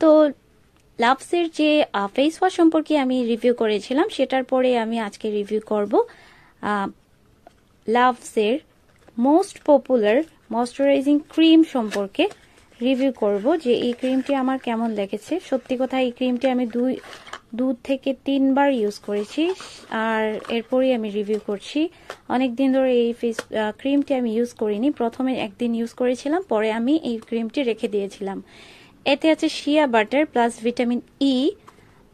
তো লাভসের যে face wash সম্পর্কে আমি রিভিউ করেছিলাম সেটার পরে আমি আজকে রিভিউ করব লাভসের মোস্ট পপুলার ময়শ্চারাইজিং ক্রিম সম্পর্কে রিভিউ করব যে এই ক্রিমটি আমার কেমন লেগেছে সত্যি কথা এই ক্রিমটি আমি দুই দু থেকে তিনবার ইউজ করেছি আর এরপরই আমি রিভিউ করছি অনেক দিন ধরে এই ফেস ক্রিমটি আমি ইউজ করিনি প্রথমে একদিন ইউজ করেছিলাম পরে আমি এই ক্রিমটি রেখে দিয়েছিলাম এতে আছে shea butter plus vitamin E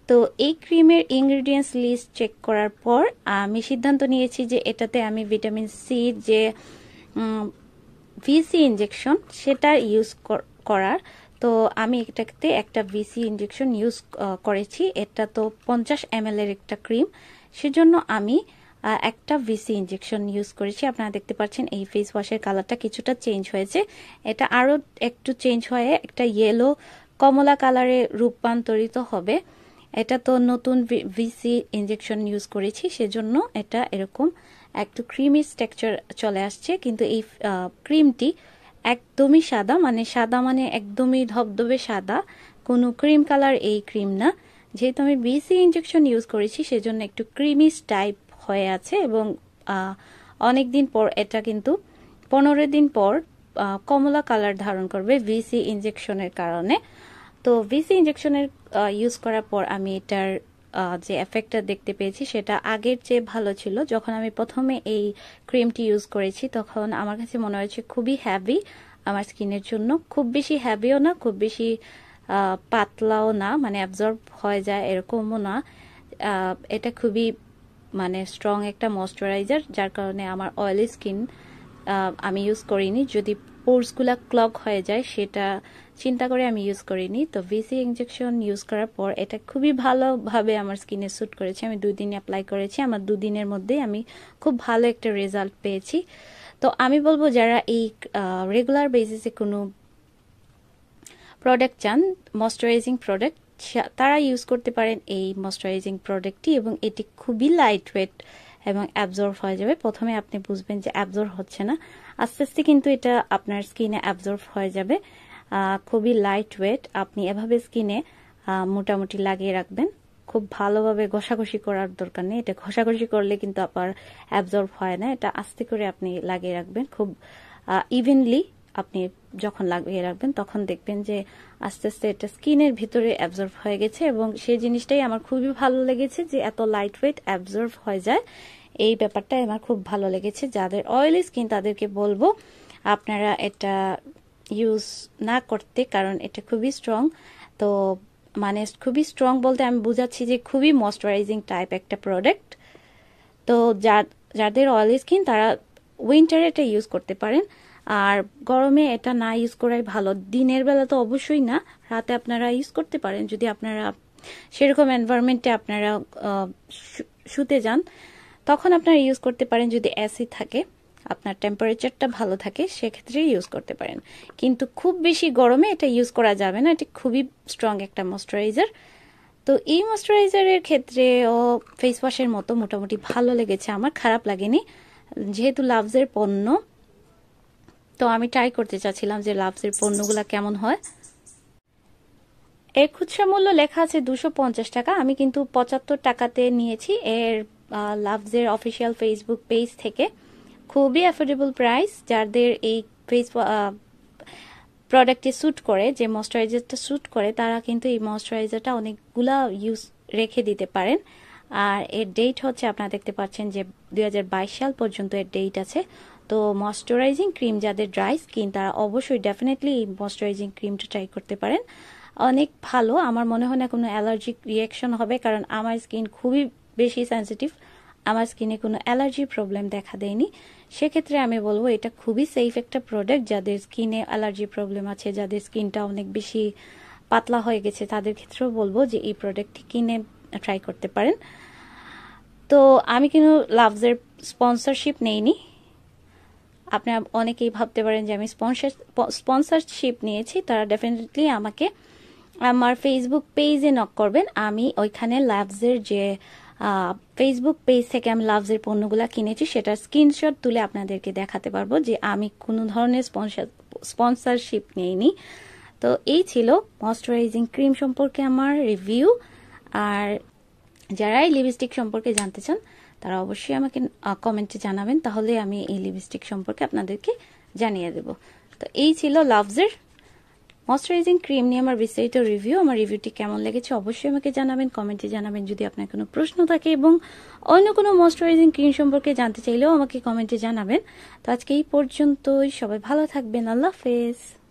তো এই ক্রিমের ইনগ্রিডিয়েন্টস লিস্ট চেক করার পর আমি সিদ্ধান্ত নিয়েছি যে এটাতে আমি ভিটামিন সি যে ভিসি ইঞ্জেকশন সেটা ইউজ করার তো আমি এটাতে একটা ভিসি ইঞ্জেকশন ইউজ করেছি এটা তো পঞ্চাশ এম এর একটা ক্রিম সেজন্য আমি একটা ভিসি ইঞ্জেকশন ইউজ করেছি আপনারা দেখতে পাচ্ছেন এই ফেস ওয়াশের কালারটা কিছুটা চেঞ্জ হয়েছে এটা আরও একটু চেঞ্জ হয়ে একটা ইয়েলো কমলা কালারে রূপান্তরিত হবে এটা তো নতুন ভিসি ইঞ্জেকশন ইউজ করেছি সেজন্য এটা এরকম একটু ক্রিমি স্ট্রাকচার চলে আসছে কিন্তু এই ক্রিমটি একদমই সাদা মানে সাদা মানে একদমই ধবধবে সাদা কোনো ক্রিম কালার এই ক্রিম না যেহেতু আমি বিসি ইনজেকশন ইউজ করেছি সেজন্য একটু ক্রিমিস টাইপ হয়ে আছে এবং অনেক দিন পর এটা কিন্তু পনেরো দিন পর কমলা কালার ধারণ করবে ভিসি ইঞ্জেকশনের কারণে তো ভিসি ইঞ্জেকশনের ইউজ করার পর আমি এটার যে এফেক্টটা দেখতে পেয়েছি সেটা আগের চেয়ে ভালো ছিল যখন আমি প্রথমে এই ক্রিমটি ইউজ করেছি তখন আমার কাছে মনে হয়েছে খুবই হ্যাভি আমার স্কিনের জন্য খুব বেশি হ্যাভিও না খুব বেশি পাতলাও না মানে অ্যাবজর্ব হয়ে যায় এরকমও না এটা খুবই মানে স্ট্রং একটা ময়শ্চারাইজার যার কারণে আমার অয়েলি স্কিন আমি ইউজ করিনি যদি পোর্সগুলা ক্লক হয়ে যায় সেটা চিন্তা করে আমি ইউজ করিনি তো ভিসি ইঞ্জেকশন ইউজ করার পর এটা খুবই ভালোভাবে আমার স্কিনে স্যুট করেছে আমি দুদিন অ্যাপ্লাই করেছি আমার দুদিনের মধ্যেই আমি খুব ভালো একটা রেজাল্ট পেয়েছি তো আমি বলবো যারা এই রেগুলার বেসিসে কোনো প্রোডাক্ট চান ময়শ্চারাইজিং প্রোডাক্ট তারা ইউজ করতে পারেন এই ময়শ্চারাইজিং প্রোডাক্টটি এবং এটি খুবই লাইট ওয়েট এবং অ্যাবজর্ব হয়ে যাবে প্রথমে আপনি বুঝবেন যে অ্যাবজর্ব হচ্ছে না আস্তে আস্তে কিন্তু এটা আপনার স্কিনে অ্যাবজর্ব হয়ে যাবে খুবই লাইট ওয়েট আপনি এভাবে স্কিনে মোটামুটি লাগিয়ে রাখবেন খুব ভালোভাবে ঘষাঘষি করার দরকার নেই এটা ঘষাঘষি করলে কিন্তু আবার অ্যাবজর্ব হয় না এটা আস্তে করে আপনি লাগিয়ে রাখবেন খুব ইভেনলি আপনি যখন লাগিয়ে রাখবেন তখন দেখবেন যে আস্তে আস্তে এটা স্কিনের ভিতরে অ্যাবজর্ভ হয়ে গেছে এবং সেই জিনিসটাই আমার খুবই ভালো লেগেছে যে এত লাইট ওয়েট অ্যাবজর্ভ হয়ে যায় এই ব্যাপারটাই আমার খুব ভালো লেগেছে যাদের অয়েলি স্কিন তাদেরকে বলবো আপনারা এটা ইউজ না করতে কারণ এটা খুবই স্ট্রং তো মানে খুবই স্ট্রং বলতে আমি বুঝাচ্ছি যে খুবই ময়শ্চারাইজিং টাইপ একটা প্রোডাক্ট তো যাদের অয়েলি স্কিন তারা উইন্টারে এটা ইউজ করতে পারেন আর গরমে এটা না ইউজ করাই ভালো দিনের বেলা তো অবশ্যই না রাতে আপনারা ইউজ করতে পারেন যদি আপনারা সেরকম এনভায়রনমেন্টে আপনারা শুতে যান তখন আপনারা ইউজ করতে পারেন যদি অ্যাসি থাকে আপনার টেম্পারেচারটা ভালো থাকে সেক্ষেত্রে ইউজ করতে পারেন কিন্তু খুব বেশি গরমে এটা ইউজ করা যাবে না এটি খুবই স্ট্রং একটা ময়েশ্চারাইজার তো এই ময়েশ্চারাইজারের ক্ষেত্রে ও ফেস ওয়াশের মতো মোটামুটি ভালো লেগেছে আমার খারাপ লাগেনি যেহেতু লাভসের পণ্য তো আমি ট্রাই করতে চাচ্ছিলাম যে লাভসের পণ্যগুলা কেমন হয় এর খুচরা মূল্য লেখা আছে দুশো পঞ্চাশ টাকা আমি কিন্তু পঁচাত্তর টাকাতে নিয়েছি এর লাভজের অফিসিয়াল ফেসবুক পেজ থেকে খুবই অ্যাফোর্ডেবল প্রাইস যাদের এই ফেস প্রোডাক্টে স্যুট করে যে ময়শ্চারাইজারটা স্যুট করে তারা কিন্তু এই ময়শ্চারাইজারটা অনেকগুলা ইউজ রেখে দিতে পারেন আর এর ডেট হচ্ছে আপনারা দেখতে পাচ্ছেন যে দুই সাল পর্যন্ত এর ডেট আছে তো ময়শ্চারাইজিং ক্রিম যাদের ড্রাই স্কিন তারা অবশ্যই ডেফিনেটলি ময়শ্চারাইজিং ক্রিমটা ট্রাই করতে পারেন অনেক ভালো আমার মনে হয় না কোনো অ্যালার্জিক রিয়াকশন হবে কারণ আমার স্কিন খুবই বেশি সেন্সিটিভ আমার স্কিনে কোনো অ্যালার্জি প্রবলেম দেখা দেয়নি সেক্ষেত্রে আমি বলবো এটা খুবই সেফ একটা প্রোডাক্ট যাদের স্কিনে অ্যালার্জি প্রবলেম আছে যাদের স্কিনটা অনেক বেশি পাতলা হয়ে গেছে তাদের ক্ষেত্রেও বলবো যে এই প্রোডাক্টটি কিনে ট্রাই করতে পারেন তো আমি কিন্তু লাভসের স্পন্সরশিপ নেইনি আপনি অনেকেই ভাবতে পারেন যে আমি স্পন্সার স্পন্সারশিপ নিয়েছি তারা ডেফিনেটলি আমাকে আমার ফেসবুক পেজে নক করবেন আমি ওইখানে লাভসের যে ফেসবুক পেজ থেকে আমি লাভসের পণ্যগুলো কিনেছি সেটার স্ক্রিনশট তুলে আপনাদেরকে দেখাতে পারবো যে আমি কোনো ধরনের স্পন্সারশিপ নিইনি তো এই ছিল ময়শ্চারাইজিং ক্রিম সম্পর্কে আমার রিভিউ আর যারাই লিপস্টিক সম্পর্কে জানতে চান তারা অবশ্যই আমাকে কমেন্টে জানাবেন তাহলে আমি এই লিপস্টিক সম্পর্কে আপনাদেরকে জানিয়ে দেব তো এই ছিল লাভজের মশ্চারাইজিং ক্রিম নিয়ে আমার বিস্তারিত রিভিউ আমার রিভিউটি কেমন লেগেছে অবশ্যই আমাকে জানাবেন কমেন্টে জানাবেন যদি আপনার কোনো প্রশ্ন থাকে এবং অন্য কোনো মশ্চারাইজিং ক্রিম সম্পর্কে জানতে চাইলেও আমাকে কমেন্টে জানাবেন তো আজকে এই পর্যন্তই সবাই ভালো থাকবেন আল্লাহ হাফেজ